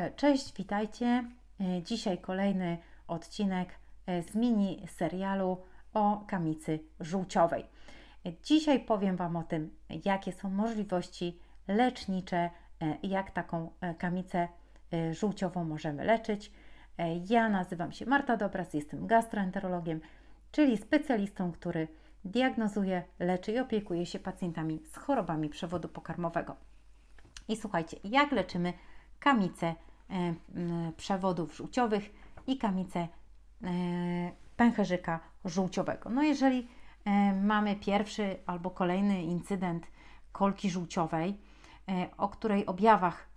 E, cześć, witajcie. E, dzisiaj kolejny odcinek e, z mini serialu o kamicy żółciowej. Dzisiaj powiem Wam o tym, jakie są możliwości lecznicze, jak taką kamicę żółciową możemy leczyć. Ja nazywam się Marta Dobras, jestem gastroenterologiem, czyli specjalistą, który diagnozuje, leczy i opiekuje się pacjentami z chorobami przewodu pokarmowego. I słuchajcie, jak leczymy kamicę E, przewodów żółciowych i kamicę e, pęcherzyka żółciowego. No jeżeli e, mamy pierwszy albo kolejny incydent kolki żółciowej, o której objawach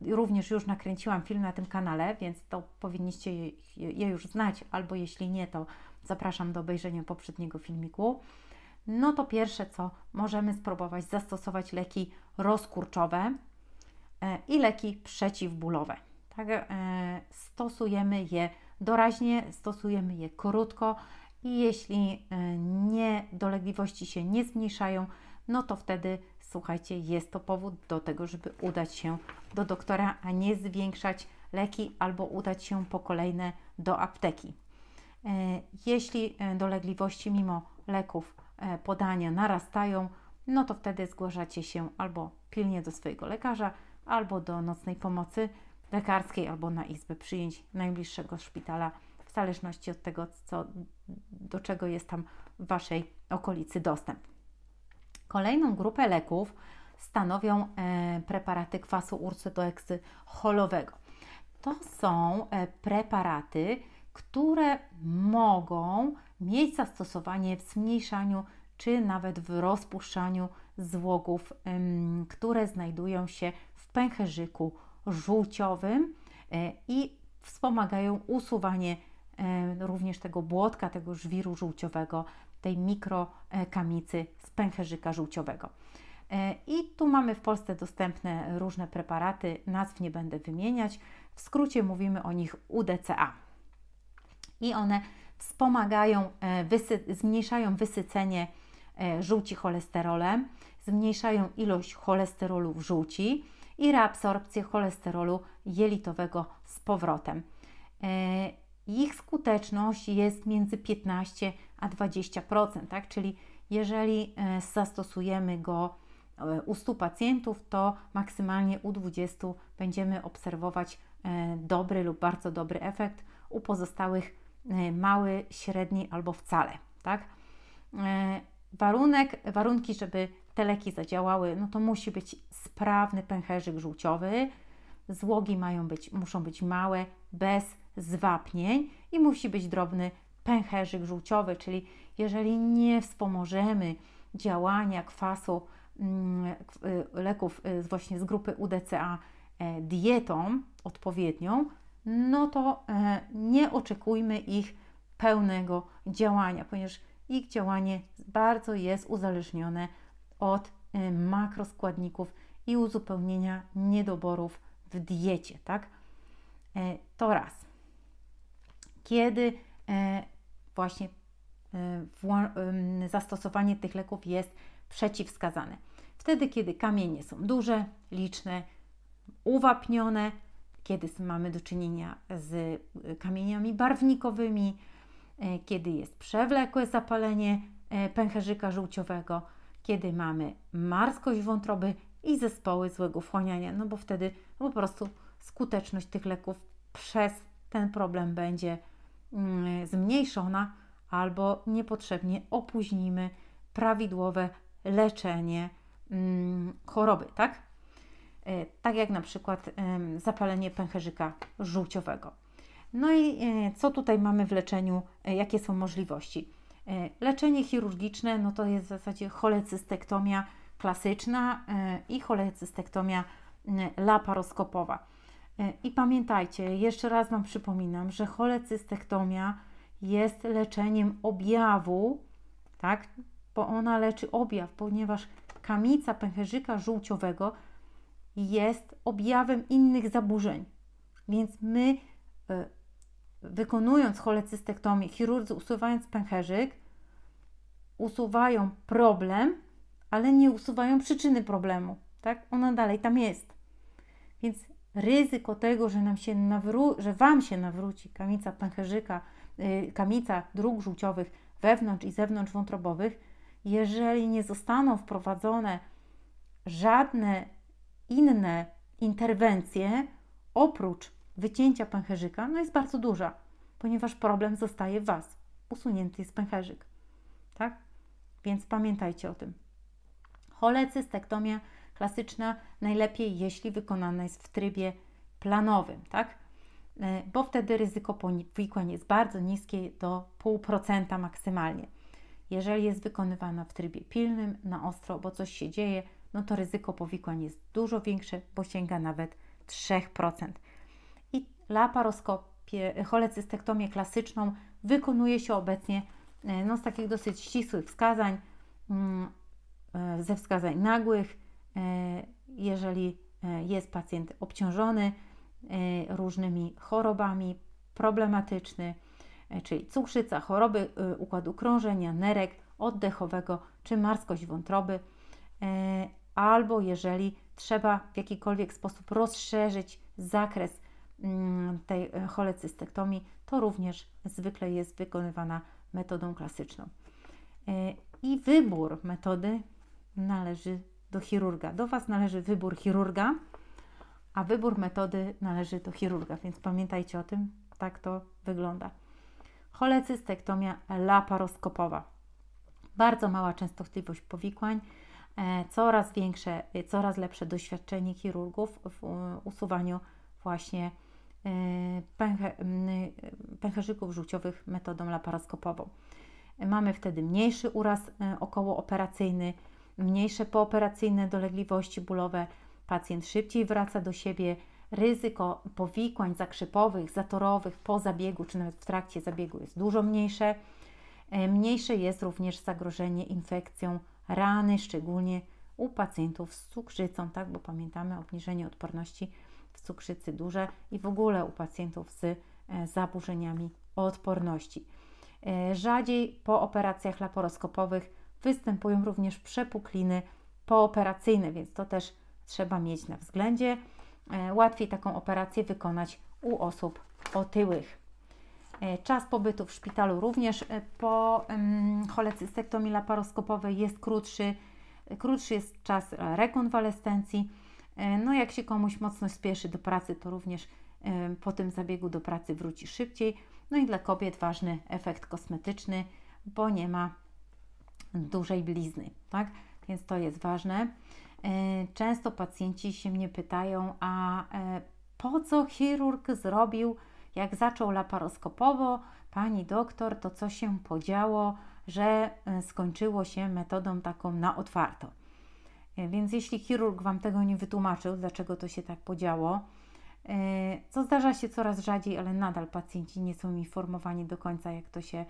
również już nakręciłam film na tym kanale, więc to powinniście je już znać, albo jeśli nie, to zapraszam do obejrzenia poprzedniego filmiku. No to pierwsze co, możemy spróbować zastosować leki rozkurczowe, E, i leki przeciwbólowe. Tak, e, stosujemy je doraźnie, stosujemy je krótko i jeśli e, nie, dolegliwości się nie zmniejszają, no to wtedy słuchajcie, jest to powód do tego, żeby udać się do doktora, a nie zwiększać leki albo udać się po kolejne do apteki. Jeśli dolegliwości mimo leków podania narastają, no to wtedy zgłaszacie się albo pilnie do swojego lekarza, albo do nocnej pomocy lekarskiej, albo na izbę przyjęć najbliższego szpitala, w zależności od tego, co, do czego jest tam w Waszej okolicy dostęp. Kolejną grupę leków stanowią e, preparaty kwasu ursydoeksyholowego. to są e, preparaty, które mogą mieć zastosowanie w zmniejszaniu czy nawet w rozpuszczaniu złogów, które znajdują się pęcherzyku żółciowym e, i wspomagają usuwanie e, również tego błotka, tego żwiru żółciowego, tej mikrokamicy e, z pęcherzyka żółciowego. I tu mamy w Polsce dostępne różne preparaty, nazw nie będę wymieniać. W skrócie mówimy o nich UDCA. I one wspomagają, wysy zmniejszają wysycenie żółci cholesterolem, zmniejszają ilość cholesterolu w żółci, i reabsorpcję cholesterolu jelitowego z powrotem. E, ich skuteczność jest między 15 a 20%, tak? czyli jeżeli e, zastosujemy go e, u 100 pacjentów, to maksymalnie u 20 będziemy obserwować dobry lub bardzo dobry efekt, u pozostałych mały, średni albo wcale. Tak? Warunek, warunki, żeby te leki zadziałały, no to musi być sprawny pęcherzyk żółciowy. Złogi mają być, muszą być małe, bez zwapnień i musi być drobny pęcherzyk żółciowy, czyli jeżeli nie wspomożemy działania kwasu mm, leków y, właśnie z grupy UDCA e, dietą odpowiednią, no to e, nie oczekujmy ich pełnego działania, ponieważ ich działanie bardzo jest uzależnione od y, makroskładników i uzupełnienia niedoborów w diecie, tak? Y, to raz. Kiedy y, właśnie zastosowanie tych leków jest przeciwwskazane. Wtedy, kiedy kamienie są duże, liczne, uwapnione, kiedy mamy do czynienia z kamieniami barwnikowymi, kiedy jest przewlekłe zapalenie pęcherzyka żółciowego, kiedy mamy marskość wątroby i zespoły złego wchłaniania, no bo wtedy no po prostu skuteczność tych leków przez ten problem będzie mm, zmniejszona albo niepotrzebnie opóźnimy prawidłowe leczenie mm, choroby, tak? E, tak jak na przykład zapalenie pęcherzyka żółciowego. No i e, co tutaj mamy w leczeniu, e, jakie są możliwości? E, leczenie chirurgiczne no to jest w zasadzie cholecystektomia klasyczna e, i cholecystektomia laparoskopowa. E, I pamiętajcie, jeszcze raz Wam przypominam, że cholecystektomia jest leczeniem objawu, tak? Bo ona leczy objaw, ponieważ kamica pęcherzyka żółciowego jest objawem innych zaburzeń. Więc my wykonując cholecystektomię, chirurdzy usuwając pęcherzyk, usuwają problem, ale nie usuwają przyczyny problemu, tak? Ona dalej tam jest. Więc ryzyko tego, że, nam się nawró- że Wam się nawróci kamica pęcherzyka, yy, kamica dróg żółciowych wewnątrz i zewnątrz wątrobowych, jeżeli nie zostaną wprowadzone żadne inne interwencje oprócz wycięcia pęcherzyka no jest bardzo duża, ponieważ problem zostaje w Was. Usunięty jest pęcherzyk. Tak? Więc pamiętajcie o tym. Cholecystektomia klasyczna najlepiej, jeśli wykonana jest w trybie planowym, tak? E, bo wtedy ryzyko powikłań jest bardzo niskie do 0,5% maksymalnie. Jeżeli jest wykonywana w trybie pilnym, na ostro, bo coś się dzieje, no to ryzyko powikłań jest dużo większe, bo sięga nawet 3% laparoskopię, e, cholecystektomię klasyczną wykonuje się obecnie e, no, z takich dosyć ścisłych wskazań, mm, e, ze wskazań nagłych, jeżeli jest pacjent obciążony różnymi chorobami, problematyczny, czyli cukrzyca, choroby układu krążenia, nerek oddechowego czy marskość wątroby, albo jeżeli trzeba w jakikolwiek sposób rozszerzyć zakres Mm, tej e, cholecystektomii, to również zwykle jest wykonywana metodą klasyczną. E, I wybór metody należy do chirurga. Do Was należy wybór chirurga, a wybór metody należy do chirurga, więc pamiętajcie o tym, tak to wygląda. Cholecystektomia laparoskopowa. Bardzo mała częstotliwość powikłań, e, coraz większe, coraz lepsze doświadczenie chirurgów w usuwaniu właśnie E, e, pęcherzyków żółciowych metodą laparoskopową. Mamy wtedy mniejszy uraz e, okołooperacyjny, mniejsze pooperacyjne dolegliwości bólowe, pacjent szybciej wraca do siebie, ryzyko powikłań zakrzypowych, zatorowych po zabiegu czy nawet w trakcie zabiegu jest dużo mniejsze. Mniejsze jest również zagrożenie infekcją rany, szczególnie u pacjentów z cukrzycą, tak, bo pamiętamy obniżenie odporności cukrzycy duże i w ogóle u pacjentów z e, zaburzeniami odporności. E, rzadziej po operacjach laparoskopowych występują również przepukliny pooperacyjne, więc to też trzeba mieć na względzie. E, łatwiej taką operację wykonać u osób otyłych. Czas pobytu w szpitalu również po cholecystektomii laparoskopowej jest krótszy. Krótszy jest czas rekonwalescencji E, no, jak się komuś mocno spieszy do pracy, to również e, po tym zabiegu do pracy wróci szybciej. No i dla kobiet ważny efekt kosmetyczny, bo nie ma dużej blizny, tak? Więc to jest ważne. E, często pacjenci się mnie pytają, a po co chirurg zrobił, jak zaczął laparoskopowo, pani doktor, to co się podziało, że skończyło się metodą taką na otwarto. E, więc jeśli chirurg Wam tego nie wytłumaczył, dlaczego to się tak podziało, e, co zdarza się coraz rzadziej, ale nadal pacjenci nie są informowani do końca, jak to się,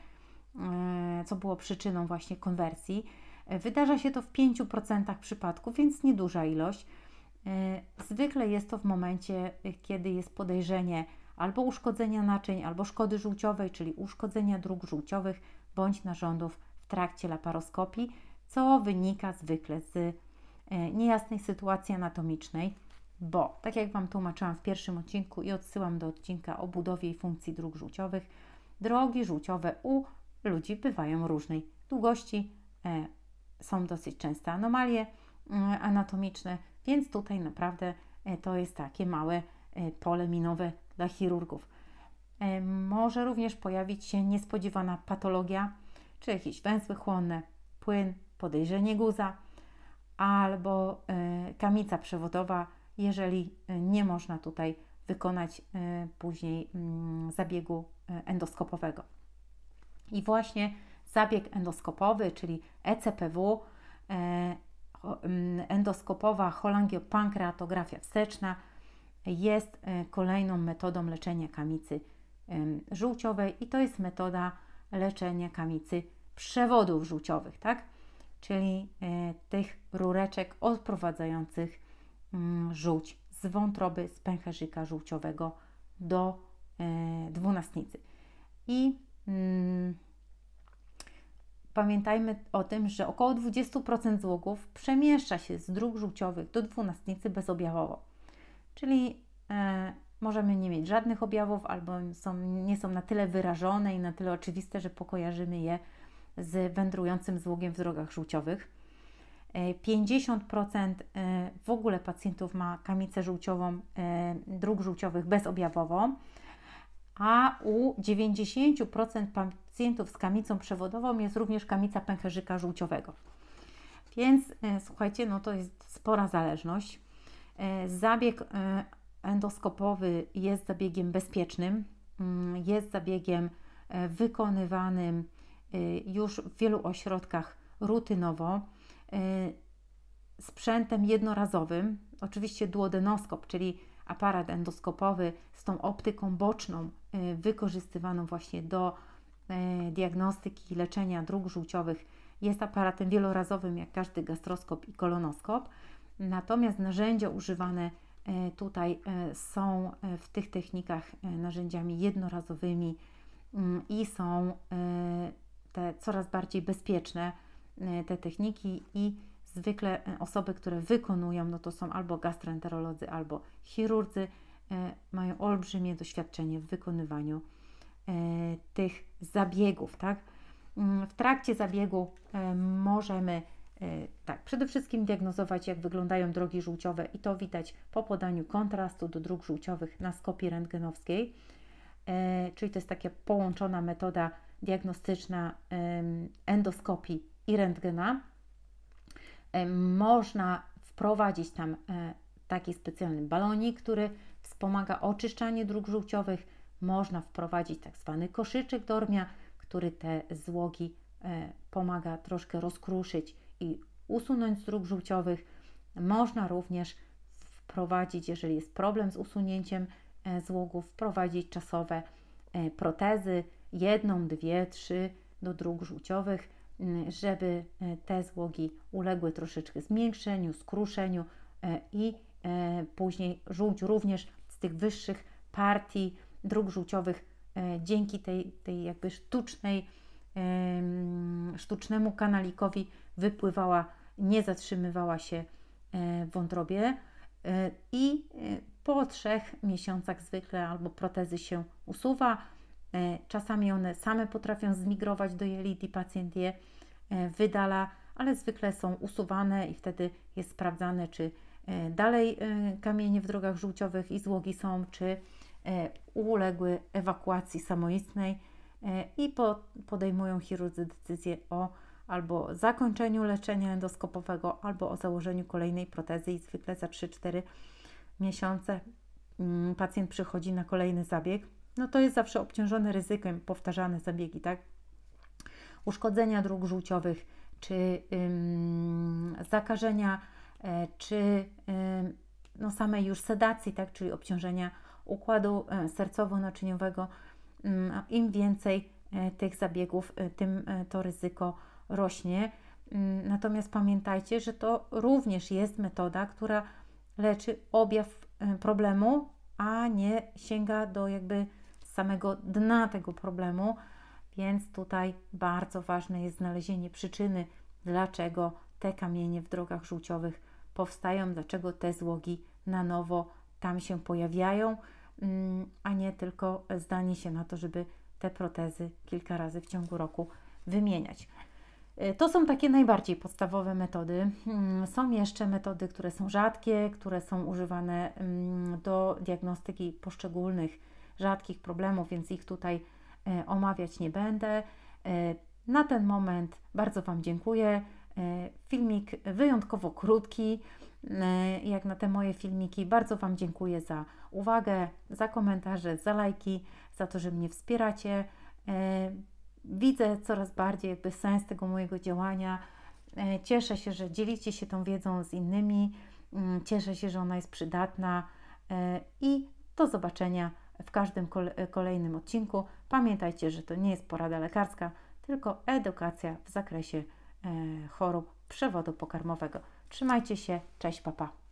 e, co było przyczyną właśnie konwersji. Wydarza się to w 5% przypadków, więc nieduża ilość. Zwykle jest to w momencie, kiedy jest podejrzenie albo uszkodzenia naczyń, albo szkody żółciowej, czyli uszkodzenia dróg żółciowych bądź narządów w trakcie laparoskopii, co wynika zwykle z E, niejasnej sytuacji anatomicznej, bo tak jak Wam tłumaczyłam w pierwszym odcinku i odsyłam do odcinka o budowie i funkcji dróg żółciowych, drogi żółciowe u ludzi bywają różnej długości, e, są dosyć częste anomalie mm, anatomiczne, więc tutaj naprawdę e, to jest takie małe pole minowe dla chirurgów. Może również pojawić się niespodziewana patologia, czy jakieś węzły chłonne, płyn, podejrzenie guza, albo e, kamica przewodowa, jeżeli e, nie można tutaj wykonać e, później mm, zabiegu endoskopowego. I właśnie zabieg endoskopowy, czyli ECPW, mm, endoskopowa cholangiopankreatografia wsteczna, jest kolejną metodą leczenia kamicy żółciowej i to jest metoda leczenia kamicy przewodów żółciowych, tak? czyli e, tych rureczek odprowadzających mm, żółć z wątroby, z pęcherzyka żółciowego do e, dwunastnicy. I mm, pamiętajmy o tym, że około 20% złogów przemieszcza się z dróg żółciowych do dwunastnicy bezobjawowo. Czyli e, możemy nie mieć żadnych objawów albo są, nie są na tyle wyrażone i na tyle oczywiste, że pokojarzymy je z wędrującym złogiem w drogach żółciowych. 50% e, e, w ogóle pacjentów ma kamicę żółciową e, dróg żółciowych bezobjawowo, a u 90% pacjentów z kamicą przewodową jest również kamica pęcherzyka żółciowego. Więc słuchajcie, no to jest spora zależność. Zabieg endoskopowy jest zabiegiem bezpiecznym, mm, jest zabiegiem wykonywanym Y, już w wielu ośrodkach rutynowo y, sprzętem jednorazowym, oczywiście duodenoskop, czyli aparat endoskopowy z tą optyką boczną y, wykorzystywaną właśnie do diagnostyki i leczenia dróg żółciowych jest aparatem wielorazowym jak każdy gastroskop i kolonoskop. Natomiast narzędzia używane tutaj są w tych technikach narzędziami jednorazowymi mm, i są te coraz bardziej bezpieczne y, te techniki i zwykle y, osoby, które wykonują, no to są albo gastroenterolodzy, albo chirurdzy, y, mają olbrzymie doświadczenie w wykonywaniu tych zabiegów, tak? Mm, w trakcie zabiegu możemy tak, przede wszystkim diagnozować, jak wyglądają drogi żółciowe i to widać po podaniu kontrastu do dróg żółciowych na skopie rentgenowskiej, czyli to jest taka połączona metoda diagnostyczna endoskopii i rentgena, można wprowadzić tam e, taki specjalny balonik, który wspomaga oczyszczanie dróg żółciowych. Można wprowadzić tak zwany koszyczek dormia, który te złogi e, pomaga troszkę rozkruszyć i usunąć z dróg żółciowych. Można również wprowadzić, jeżeli jest problem z usunięciem e, złogów, wprowadzić czasowe protezy jedną, dwie, trzy do dróg żółciowych, mm, żeby e, te złogi uległy troszeczkę zmiększeniu, skruszeniu e, i e, później żółć również z tych wyższych partii dróg żółciowych dzięki tej, tej jakby sztucznej, sztucznemu kanalikowi wypływała, nie zatrzymywała się w wątrobie i po trzech miesiącach zwykle albo protezy się usuwa, E, czasami one same potrafią zmigrować do jelit i pacjent je e, wydala, ale zwykle są usuwane i wtedy jest sprawdzane, czy e, dalej kamienie w drogach żółciowych i złogi są, czy uległy ewakuacji samoistnej i podejmują chirurdzy decyzję o albo zakończeniu leczenia endoskopowego, albo o założeniu kolejnej protezy i zwykle za 3-4 miesiące mm, pacjent przychodzi na kolejny zabieg no to jest zawsze obciążone ryzykiem powtarzane zabiegi, tak? Uszkodzenia dróg żółciowych, czy ym, zakażenia, y, czy no samej już sedacji, tak? Czyli obciążenia układu e, sercowo-naczyniowego. Mm, Im więcej e, tych zabiegów, tym to ryzyko rośnie. Mm, natomiast pamiętajcie, że to również jest metoda, która leczy objaw problemu, a nie sięga do jakby samego dna tego problemu, więc tutaj bardzo ważne jest znalezienie przyczyny, dlaczego te kamienie w drogach żółciowych powstają, dlaczego te złogi na nowo tam się pojawiają, mm, a nie tylko zdanie się na to, żeby te protezy kilka razy w ciągu roku wymieniać. E, to są takie najbardziej podstawowe metody. Mm, są jeszcze metody, które są rzadkie, które są używane mm, do diagnostyki poszczególnych rzadkich problemów, więc ich tutaj e, omawiać nie będę. E, na ten moment bardzo Wam dziękuję. E, filmik wyjątkowo krótki, jak na te moje filmiki. Bardzo Wam dziękuję za uwagę, za komentarze, za lajki, za to, że mnie wspieracie. Widzę coraz bardziej jakby sens tego mojego działania. Cieszę się, że dzielicie się tą wiedzą z innymi. Mm, cieszę się, że ona jest przydatna i do zobaczenia w każdym kolejnym odcinku. Pamiętajcie, że to nie jest porada lekarska, tylko edukacja w zakresie e, chorób przewodu pokarmowego. Trzymajcie się, cześć, papa.